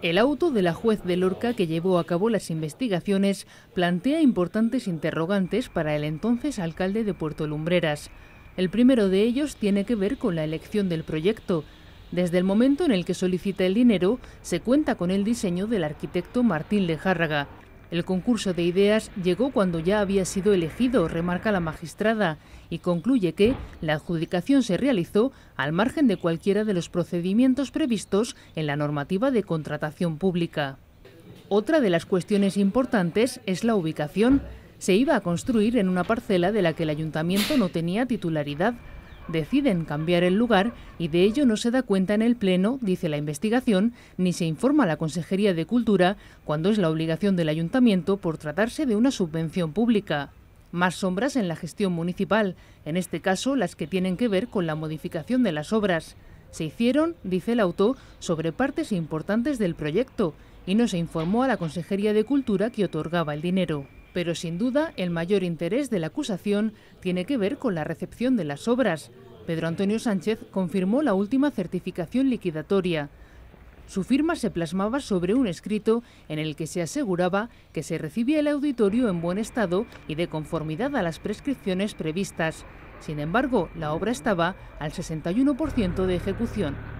El auto de la juez de Lorca que llevó a cabo las investigaciones plantea importantes interrogantes para el entonces alcalde de Puerto Lumbreras. El primero de ellos tiene que ver con la elección del proyecto. Desde el momento en el que solicita el dinero, se cuenta con el diseño del arquitecto Martín Lejárraga. El concurso de ideas llegó cuando ya había sido elegido, remarca la magistrada, y concluye que la adjudicación se realizó al margen de cualquiera de los procedimientos previstos en la normativa de contratación pública. Otra de las cuestiones importantes es la ubicación. Se iba a construir en una parcela de la que el ayuntamiento no tenía titularidad, deciden cambiar el lugar y de ello no se da cuenta en el Pleno, dice la investigación, ni se informa a la Consejería de Cultura cuando es la obligación del Ayuntamiento por tratarse de una subvención pública. Más sombras en la gestión municipal, en este caso las que tienen que ver con la modificación de las obras. Se hicieron, dice el auto, sobre partes importantes del proyecto y no se informó a la Consejería de Cultura que otorgaba el dinero pero sin duda el mayor interés de la acusación tiene que ver con la recepción de las obras. Pedro Antonio Sánchez confirmó la última certificación liquidatoria. Su firma se plasmaba sobre un escrito en el que se aseguraba que se recibía el auditorio en buen estado y de conformidad a las prescripciones previstas. Sin embargo, la obra estaba al 61% de ejecución.